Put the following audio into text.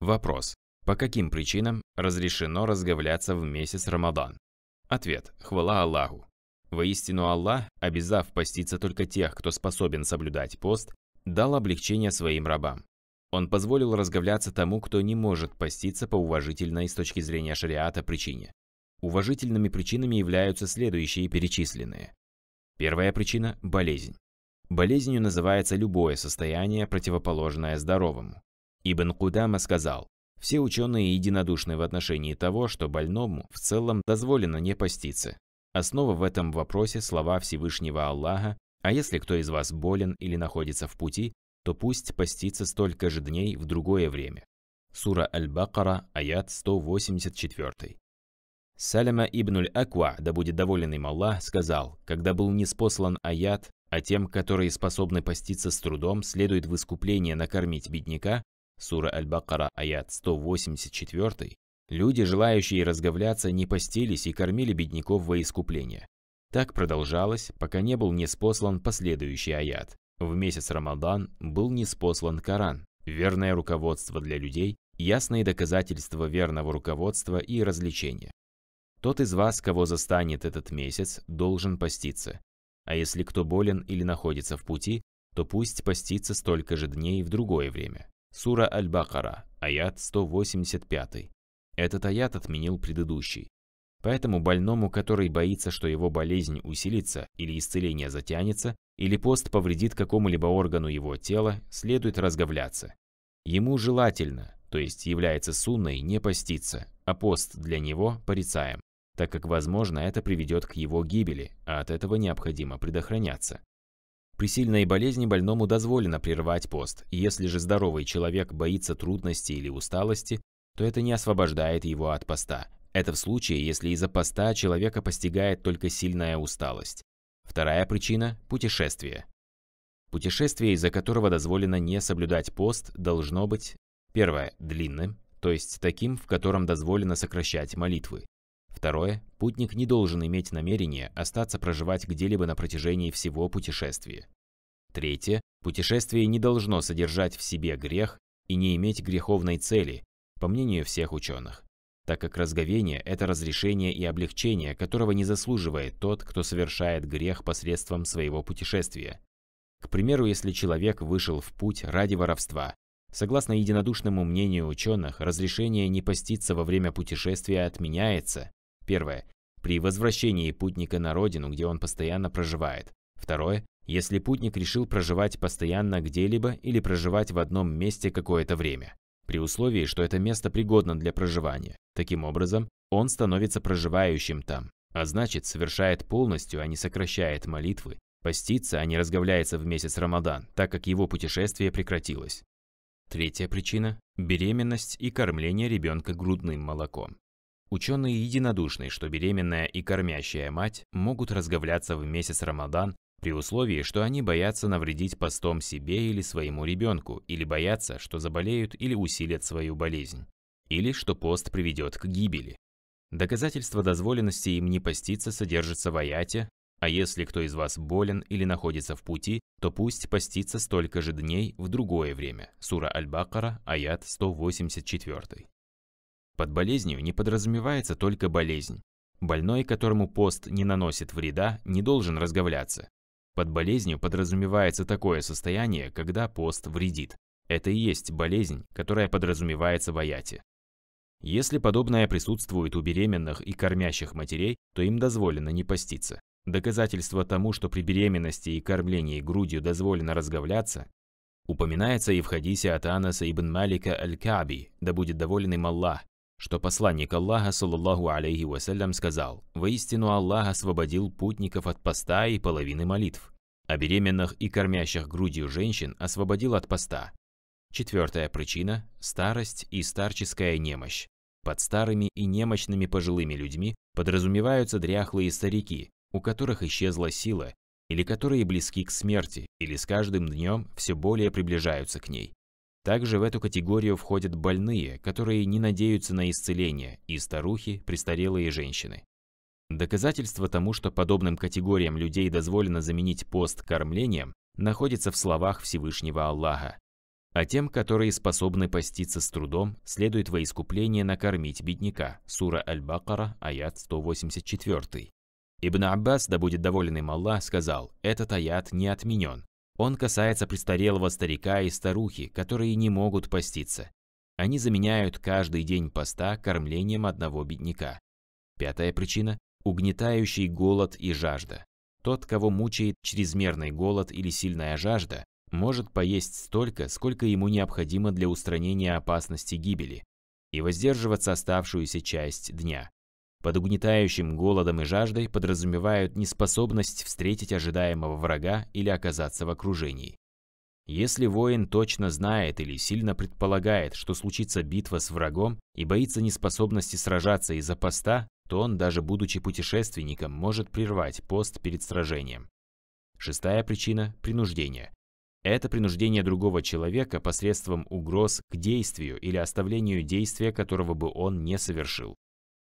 Вопрос. По каким причинам разрешено разговляться в месяц Рамадан? Ответ. Хвала Аллаху. Воистину Аллах, обязав поститься только тех, кто способен соблюдать пост, дал облегчение своим рабам. Он позволил разговляться тому, кто не может поститься по уважительной с точки зрения шариата причине. Уважительными причинами являются следующие перечисленные. Первая причина – болезнь. Болезнью называется любое состояние, противоположное здоровому. Ибн Кудама сказал, все ученые единодушны в отношении того, что больному в целом дозволено не поститься. Основа в этом вопросе слова Всевышнего Аллаха, а если кто из вас болен или находится в пути, то пусть постится столько же дней в другое время. Сура Аль-Бакара, аят 184. Саляма ибн Аква, да будет доволен им Аллах, сказал, когда был неспослан аят, а тем, которые способны поститься с трудом, следует в искупление накормить бедняка, Сура Аль-Бакара, аят 184, люди, желающие разговляться, не постились и кормили бедняков во искупление. Так продолжалось, пока не был неспослан последующий аят. В месяц Рамадан был неспослан Коран, верное руководство для людей, ясные доказательства верного руководства и развлечения. Тот из вас, кого застанет этот месяц, должен поститься. А если кто болен или находится в пути, то пусть постится столько же дней в другое время. Сура Аль-Бакара, аят 185. Этот аят отменил предыдущий. Поэтому больному, который боится, что его болезнь усилится или исцеление затянется, или пост повредит какому-либо органу его тела, следует разговляться. Ему желательно, то есть является сунной, не поститься, а пост для него порицаем, так как, возможно, это приведет к его гибели, а от этого необходимо предохраняться. При сильной болезни больному дозволено прервать пост, и если же здоровый человек боится трудностей или усталости, то это не освобождает его от поста. Это в случае, если из-за поста человека постигает только сильная усталость. Вторая причина – путешествие. Путешествие, из-за которого дозволено не соблюдать пост, должно быть первое – длинным, то есть таким, в котором дозволено сокращать молитвы. Второе. Путник не должен иметь намерения остаться проживать где-либо на протяжении всего путешествия. Третье. Путешествие не должно содержать в себе грех и не иметь греховной цели, по мнению всех ученых, так как разговение – это разрешение и облегчение, которого не заслуживает тот, кто совершает грех посредством своего путешествия. К примеру, если человек вышел в путь ради воровства, согласно единодушному мнению ученых, разрешение не поститься во время путешествия отменяется, Первое. При возвращении путника на родину, где он постоянно проживает. Второе. Если путник решил проживать постоянно где-либо или проживать в одном месте какое-то время. При условии, что это место пригодно для проживания. Таким образом, он становится проживающим там, а значит, совершает полностью, а не сокращает молитвы, постится, а не разговляется в месяц Рамадан, так как его путешествие прекратилось. Третья причина – беременность и кормление ребенка грудным молоком. Ученые единодушны, что беременная и кормящая мать могут разговляться в месяц Рамадан при условии, что они боятся навредить постом себе или своему ребенку, или боятся, что заболеют или усилят свою болезнь, или что пост приведет к гибели. Доказательство дозволенности им не поститься содержится в аяте, а если кто из вас болен или находится в пути, то пусть постится столько же дней в другое время. Сура Аль-Бакара, аят 184. Под болезнью не подразумевается только болезнь. Больной, которому пост не наносит вреда, не должен разговляться. Под болезнью подразумевается такое состояние, когда пост вредит. Это и есть болезнь, которая подразумевается в аяте. Если подобное присутствует у беременных и кормящих матерей, то им дозволено не поститься. Доказательство тому, что при беременности и кормлении грудью дозволено разговляться, упоминается и в хадисе от Анаса ибн Малика аль-Каби, да будет доволен им Аллах, что посланник Аллаха, саллаллаху алейхи вассалям, сказал, «Воистину Аллах освободил путников от поста и половины молитв, а беременных и кормящих грудью женщин освободил от поста». Четвертая причина – старость и старческая немощь. Под старыми и немощными пожилыми людьми подразумеваются дряхлые старики, у которых исчезла сила, или которые близки к смерти, или с каждым днем все более приближаются к ней. Также в эту категорию входят больные, которые не надеются на исцеление, и старухи, престарелые женщины. Доказательство тому, что подобным категориям людей дозволено заменить пост кормлением, находится в словах Всевышнего Аллаха. А тем, которые способны поститься с трудом, следует во искупление накормить бедняка. Сура Аль-Бакара, аят 184. Ибн Аббас, да будет доволен им Аллах, сказал, этот аят не отменен, он касается престарелого старика и старухи, которые не могут поститься. Они заменяют каждый день поста кормлением одного бедняка. Пятая причина – угнетающий голод и жажда. Тот, кого мучает чрезмерный голод или сильная жажда, может поесть столько, сколько ему необходимо для устранения опасности гибели, и воздерживаться оставшуюся часть дня под угнетающим голодом и жаждой подразумевают неспособность встретить ожидаемого врага или оказаться в окружении. Если воин точно знает или сильно предполагает, что случится битва с врагом и боится неспособности сражаться из-за поста, то он, даже будучи путешественником, может прервать пост перед сражением. Шестая причина – принуждение. Это принуждение другого человека посредством угроз к действию или оставлению действия, которого бы он не совершил.